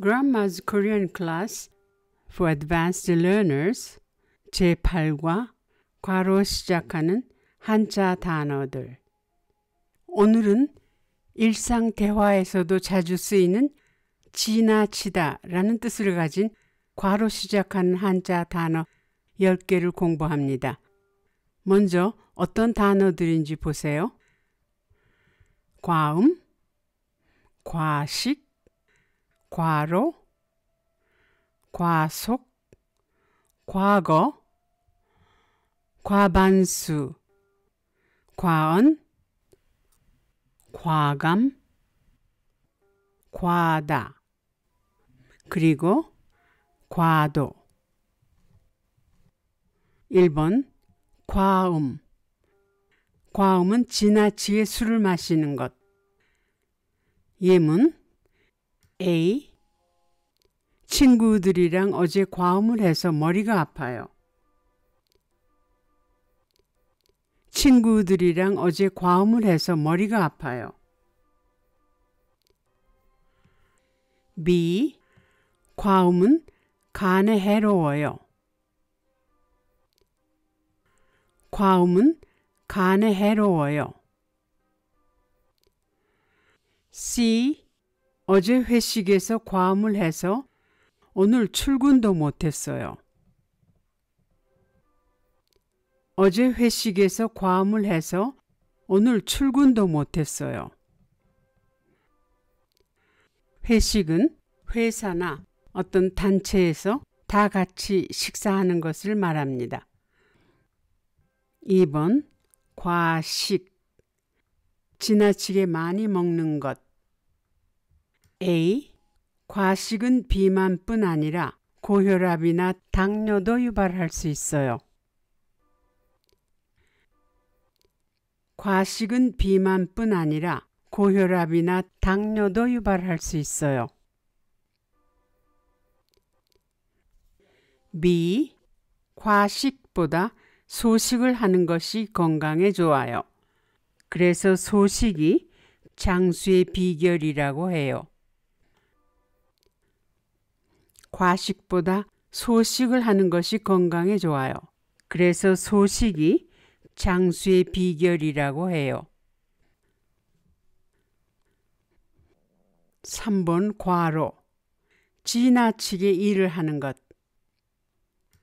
Grandma's Korean Class for Advanced Learners 제8과 과로 시작하는 한자 단어들 오늘은 일상 대화에서도 자주 쓰이는 지나치다 라는 뜻을 가진 과로 시작하는 한자 단어 10개를 공부합니다. 먼저 어떤 단어들인지 보세요. 과음, 과식, 과로, 과속, 과거, 과반수, 과언, 과감, 과다, 그리고 과도. 1번 과음 과음은 지나치게 술을 마시는 것. 예문 A. 친구들이랑 어제 과음을 해서 머리가 아파요. 친구들이랑 어제 과음을 해서 머리가 아파요. B. 과음은 간에 해로워요. 과음은 간에 해로워요. C. 어제 회식에서 과음을 해서 오늘 출근도 못했어요. 어제 회식에서 과음을 해서 오늘 출근도 못했어요. 회식은 회사나 어떤 단체에서 다 같이 식사하는 것을 말합니다. 2번 과식 지나치게 많이 먹는 것 A. 과식은 비만뿐 아니라 고혈압이나 당뇨도 유발할 수 있어요. 과식은 비만뿐 아니라 고혈압이나 당뇨도 유발할 수 있어요. B. 과식보다 소식을 하는 것이 건강에 좋아요. 그래서 소식이 장수의 비결이라고 해요. 과식보다 소식을 하는 것이 건강에 좋아요. 그래서 소식이 장수의 비결이라고 해요. 3번 과로 지나치게 일을 하는 것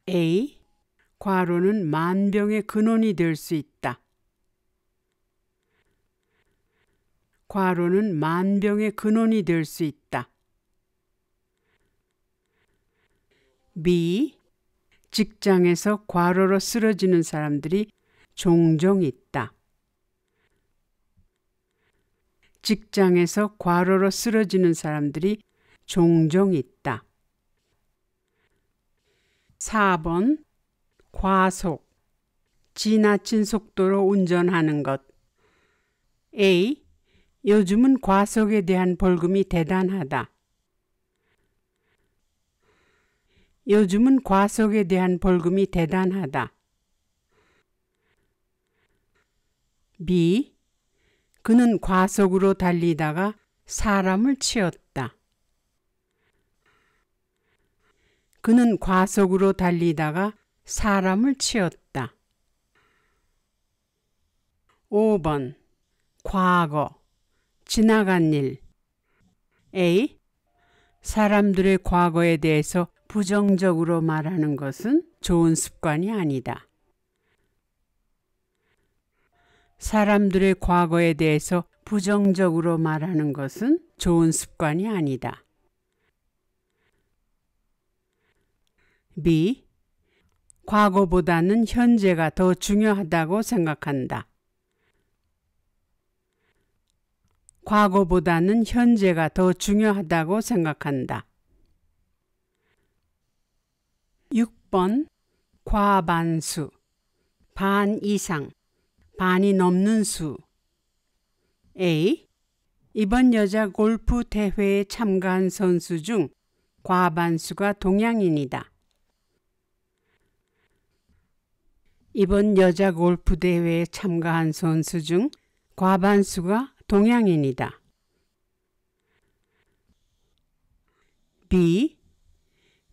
A. 과로는 만병의 근원이 될 수 있다. 과로는 만병의 근원이 될 수 있다. B. 직장에서 과로로 쓰러지는 사람들이 종종 있다. 직장에서 과로로 쓰러지는 사람들이 종종 있다. 4번 과속 지나친 속도로 운전하는 것 A. 요즘은 과속에 대한 벌금이 대단하다. 요즘은 과속에 대한 벌금이 대단하다. B. 그는 과속으로 달리다가 사람을 치었다. 그는 과속으로 달리다가 사람을 치었다. 5번 과거 지나간 일 A. 사람들의 과거에 대해서 부정적으로 말하는 것은 좋은 습관이 아니다. 사람들의 과거에 대해서 부정적으로 말하는 것은 좋은 습관이 아니다. B. 과거보다는 현재가 더 중요하다고 생각한다. 과거보다는 현재가 더 중요하다고 생각한다. 10번 과반수 반 이상 반이 넘는 수 A. 이번 여자 골프 대회에 참가한 선수 중 과반수가 동양인이다. 이번 여자 골프 대회에 참가한 선수 중 과반수가 동양인이다. B.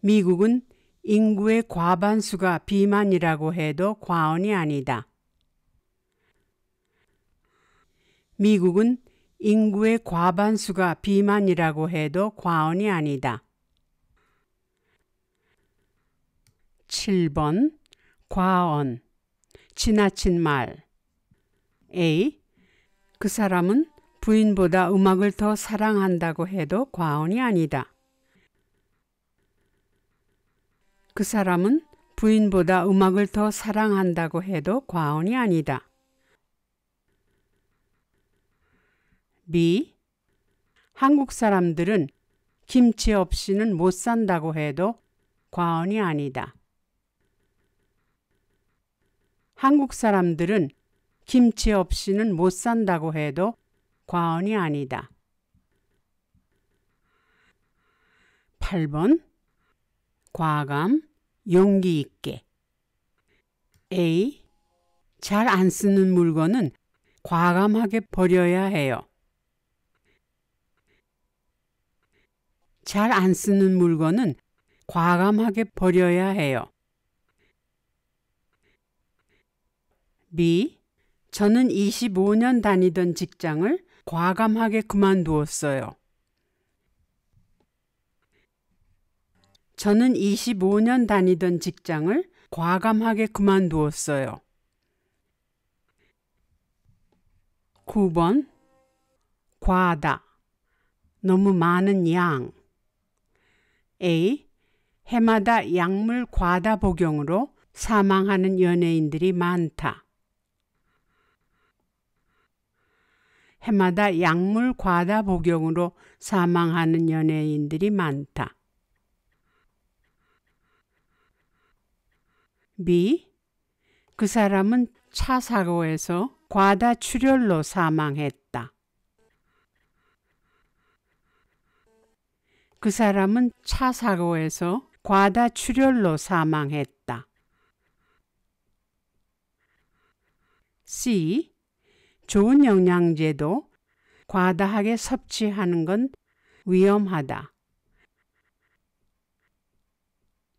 미국은 인구의 과반수가 비만이라고 해도 과언이 아니다. 미국은 인구의 과반수가 비만이라고 해도 과언이 아니다. 7번 과언 지나친 말 A. 그 사람은 부인보다 음악을 더 사랑한다고 해도 과언이 아니다. 그 사람은 부인보다 음악을 더 사랑한다고 해도 과언이 아니다. B. 한국 사람들은 김치 없이는 못 산다고 해도 과언이 아니다. 한국 사람들은 김치 없이는 못 산다고 해도 과언이 아니다. 8번 과감, 용기 있게. A. 잘 안 쓰는 물건은 과감하게 버려야 해요. 잘 안 쓰는 물건은 과감하게 버려야 해요. B. 저는 25년 다니던 직장을 과감하게 그만두었어요. 저는 25년 다니던 직장을 과감하게 그만두었어요. 9번 과다 너무 많은 양 A. 해마다 약물 과다 복용으로 사망하는 연예인들이 많다. 해마다 약물 과다 복용으로 사망하는 연예인들이 많다. B. 그 사람은 차 사고에서 과다 출혈로 사망했다. 그 사람은 차 사고에서 과다 출혈로 사망했다. C. 좋은 영양제도 과다하게 섭취하는 건 위험하다.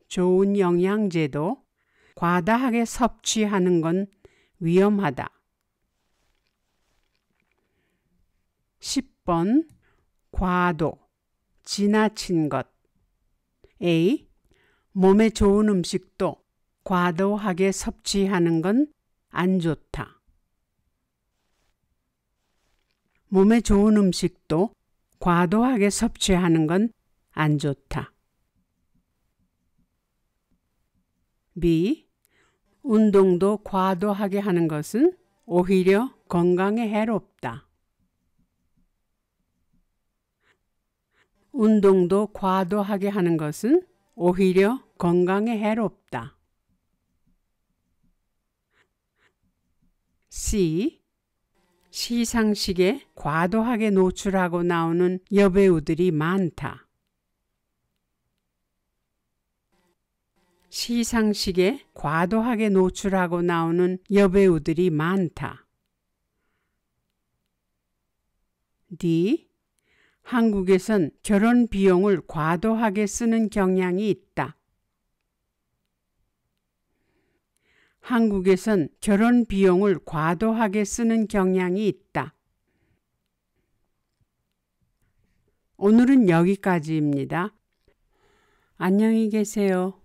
좋은 영양제도 과다하게 섭취하는 건 위험하다. 10번 과도, 지나친 것 A. 몸에 좋은 음식도 과도하게 섭취하는 건 안 좋다. 몸에 좋은 음식도 과도하게 섭취하는 건 안 좋다. B. 운동도 과도하게 하는 것은 오히려 건강에 해롭다. 운동도 과도하게 하는 것은 오히려 건강에 해롭다. C. 시상식에 과도하게 노출하고 나오는 여배우들이 많다. 시상식에 과도하게 노출하고 나오는 여배우들이 많다. D. 한국에선 결혼 비용을 과도하게 쓰는 경향이 있다. 한국에선 결혼 비용을 과도하게 쓰는 경향이 있다. 오늘은 여기까지입니다. 안녕히 계세요.